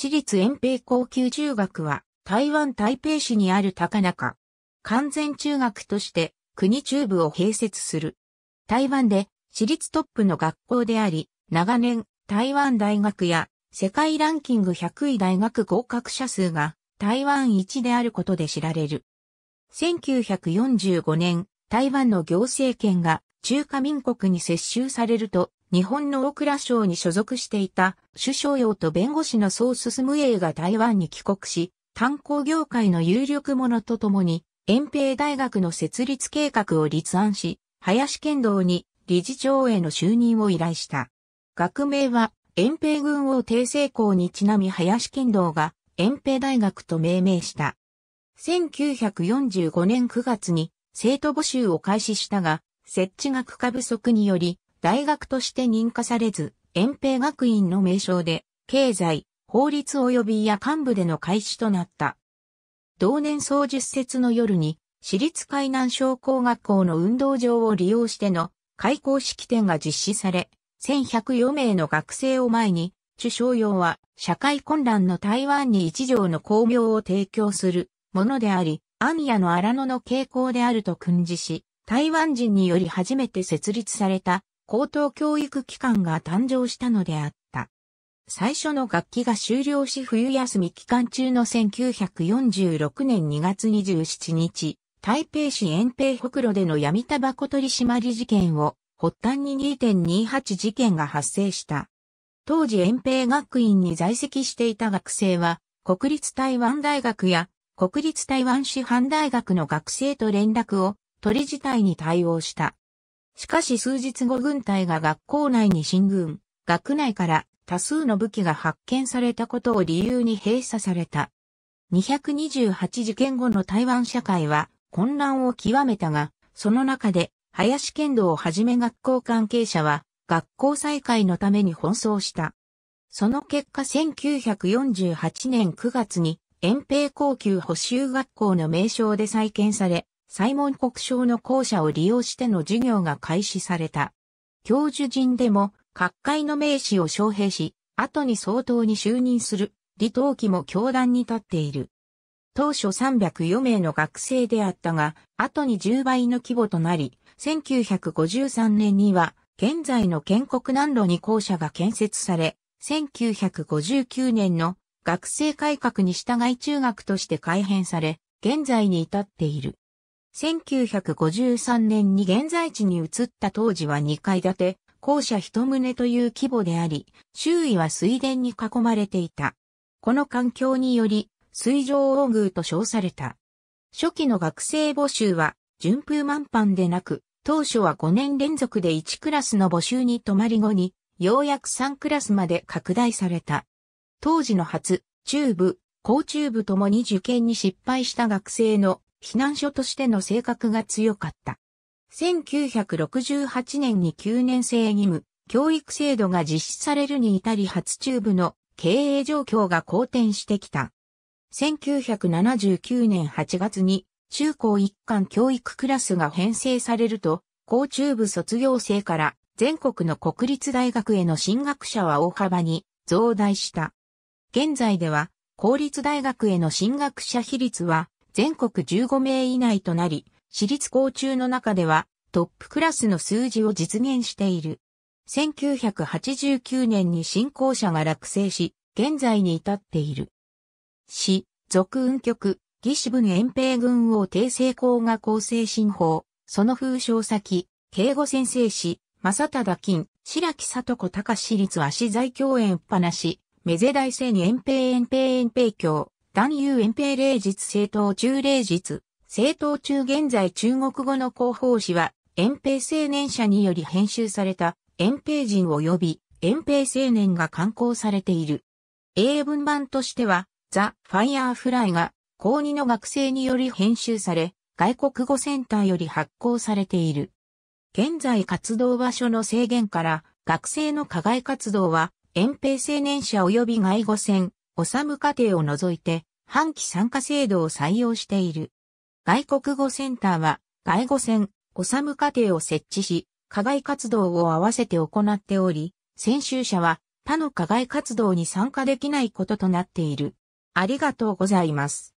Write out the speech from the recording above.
私立延平高級中学は台湾台北市にある高中。完全中学として国中部を併設する。台湾で私立トップの学校であり、長年台湾大学や世界ランキング100位大学合格者数が台湾一であることで知られる。1945年、台湾の行政権が中華民国に接収されると、日本の大蔵省に所属していた、首相用と弁護士の総進英が台湾に帰国し、炭鉱業界の有力者と共に、遠平大学の設立計画を立案し、林剣道に理事長への就任を依頼した。学名は、遠平軍王帝成功にちなみ林剣道が、遠平大学と命名した。1945年9月に生徒募集を開始したが、設置が区下不足により、大学として認可されず、延平学院の名称で、経済、法律及び夜間部での開始となった。同年創実節の夜に、私立海南小工学校の運動場を利用しての開校式典が実施され、1104名の学生を前に、首相用は社会混乱の台湾に一条の工業を提供するものであり、安野の荒野の傾向であると訓示し、台湾人により初めて設立された高等教育機関が誕生したのであった。最初の学期が終了し冬休み期間中の1946年2月27日、台北市延平北路での闇タバコ取締り事件を発端に2.28事件が発生した。当時延平学院に在籍していた学生は、国立台湾大学や国立台湾師範大学の学生と連絡を取り自体に対応した。しかし数日後軍隊が学校内に進軍、学内から多数の武器が発見されたことを理由に閉鎖された。228事件後の台湾社会は混乱を極めたが、その中で林剣道をはじめ学校関係者は学校再開のために奔走した。その結果1948年9月に延平高級補修学校の名称で再建され、サイモン国章の校舎を利用しての授業が開始された。教授陣でも、各界の名士を招聘し、後に総統に就任する、李登輝も教団に立っている。当初304名の学生であったが、後に10倍の規模となり、1953年には、現在の建国南路に校舎が建設され、1959年の学生改革に従い中学として改編され、現在に至っている。1953年に現在地に移った当時は2階建て、校舎一棟という規模であり、周囲は水田に囲まれていた。この環境により、水上王宮と称された。初期の学生募集は、順風満帆でなく、当初は5年連続で1クラスの募集に止まり後に、ようやく3クラスまで拡大された。当時の初、中部、高中部ともに受験に失敗した学生の避難所としての性格が強かった。1968年に9年生義務、教育制度が実施されるに至り初中部の経営状況が好転してきた。1979年8月に中高一貫教育クラスが編成されると、高中部卒業生から全国の国立大学への進学者は大幅に増大した。現在では、公立大学への進学者比率は全国15名以内となり、私立校中の中ではトップクラスの数字を実現している。1989年に新校舎が落成し、現在に至っている。市、俗運局、義士分遠平軍王帝政校が構成新法、その風称先、敬語先生氏、正忠金、白木里子隆市立足在教園っぱなし、目世大生に遠平遠平遠平教、男優遠平霊術政党中霊術。政党中現在中国語の広報誌は、遠平青年社により編集された、遠平人及び、遠平青年が刊行されている。英文版としては、ザ・ファイヤーフライが、高2の学生により編集され、外国語センターより発行されている。現在活動場所の制限から、学生の課外活動は、遠平青年者及び外語船、おさむ家庭を除いて、半期参加制度を採用している。外国語センターは、外語戦、おさむ課程を設置し、課外活動を合わせて行っており、先週者は他の課外活動に参加できないこととなっている。ありがとうございます。